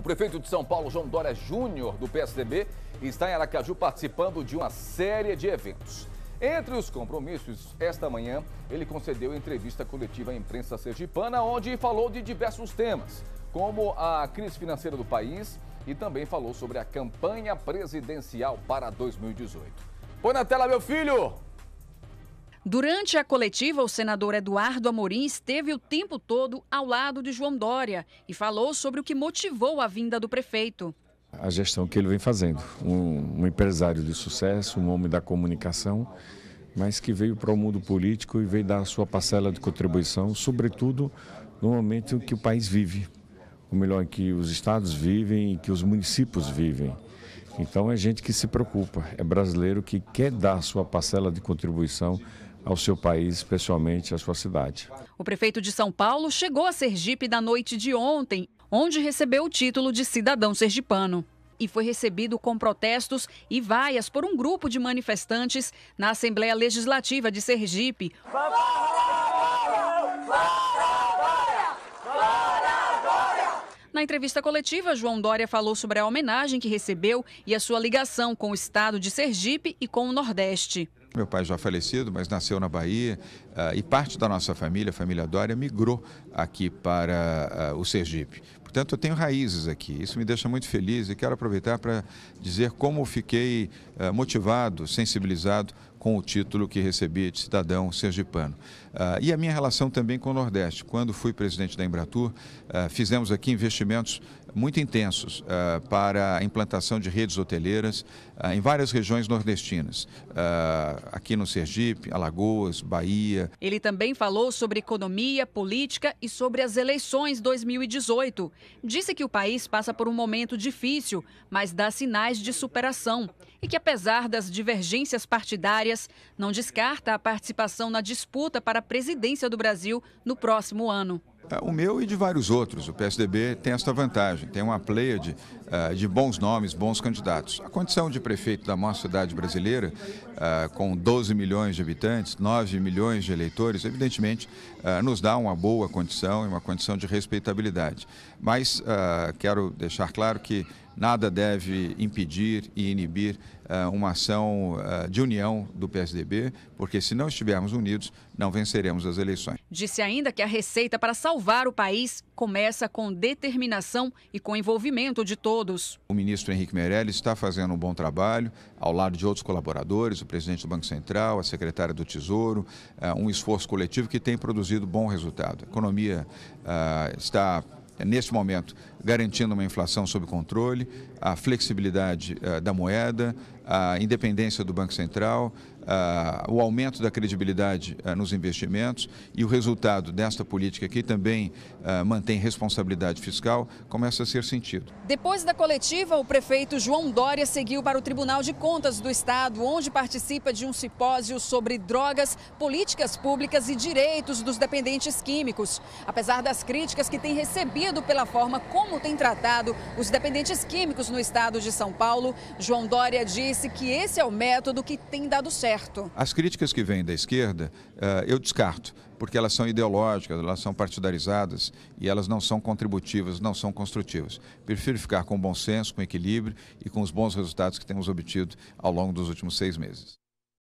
O prefeito de São Paulo, João Dória Júnior, do PSDB, está em Aracaju participando de uma série de eventos. Entre os compromissos, esta manhã, ele concedeu entrevista coletiva à imprensa sergipana, onde falou de diversos temas, como a crise financeira do país e também falou sobre a campanha presidencial para 2018. Põe na tela, meu filho! Durante a coletiva, o senador Eduardo Amorim esteve o tempo todo ao lado de João Dória e falou sobre o que motivou a vinda do prefeito. A gestão que ele vem fazendo. Um, um empresário de sucesso, um homem da comunicação, mas que veio para o mundo político e veio dar a sua parcela de contribuição, sobretudo no momento em que o país vive. Ou melhor, em que os estados vivem e que os municípios vivem. Então é gente que se preocupa, é brasileiro que quer dar a sua parcela de contribuição ao seu país, especialmente à sua cidade. O prefeito de São Paulo chegou a Sergipe na noite de ontem, onde recebeu o título de cidadão sergipano. E foi recebido com protestos e vaias por um grupo de manifestantes na Assembleia Legislativa de Sergipe. na entrevista coletiva, João Dória falou sobre a homenagem que recebeu e a sua ligação com o estado de Sergipe e com o Nordeste. Meu pai é já falecido, mas nasceu na Bahia uh, e parte da nossa família, a família Dória, migrou aqui para uh, o Sergipe. Portanto, eu tenho raízes aqui. Isso me deixa muito feliz e quero aproveitar para dizer como fiquei uh, motivado, sensibilizado com o título que recebi de cidadão sergipano. Uh, e a minha relação também com o Nordeste. Quando fui presidente da Embratur, uh, fizemos aqui investimentos muito intensos uh, para a implantação de redes hoteleiras em várias regiões nordestinas, aqui no Sergipe, Alagoas, Bahia. Ele também falou sobre economia, política e sobre as eleições 2018. Disse que o país passa por um momento difícil, mas dá sinais de superação e que, apesar das divergências partidárias, não descarta a participação na disputa para a presidência do Brasil no próximo ano. É, o meu e de vários outros. O PSDB tem esta vantagem, tem uma pleia de, eh, de bons nomes, bons candidatos. A condição de prefeito da maior cidade brasileira, eh, com 12 milhões de habitantes, 9 milhões de eleitores, evidentemente eh, nos dá uma boa condição e uma condição de respeitabilidade. Mas quero deixar claro que nada deve impedir e inibir uma ação de união do PSDB, porque se não estivermos unidos, não venceremos as eleições. Disse ainda que a receita para salvar o país começa com determinação e com envolvimento de todos. O ministro Henrique Meirelles está fazendo um bom trabalho, ao lado de outros colaboradores, o presidente do Banco Central, a secretária do Tesouro, eh, um esforço coletivo que tem produzido bom resultado. A economia ah, está, neste momento, garantindo uma inflação sob controle, a flexibilidade uh, da moeda, a independência do Banco Central, uh, o aumento da credibilidade uh, nos investimentos e o resultado desta política que também eh, mantém responsabilidade fiscal começa a ser sentido. Depois da coletiva, o prefeito João Dória seguiu para o Tribunal de Contas do Estado, onde participa de um simpósio sobre drogas, políticas públicas e direitos dos dependentes químicos. Apesar das críticas que tem recebido pela forma como como tem tratado os dependentes químicos no estado de São Paulo, João Dória disse que esse é o método que tem dado certo. As críticas que vêm da esquerda, eh, eu descarto porque elas são ideológicas, elas são partidarizadas e elas não são contributivas, não são construtivas. Prefiro ficar com bom senso, com equilíbrio e com os bons resultados que temos obtido ao longo dos últimos seis meses.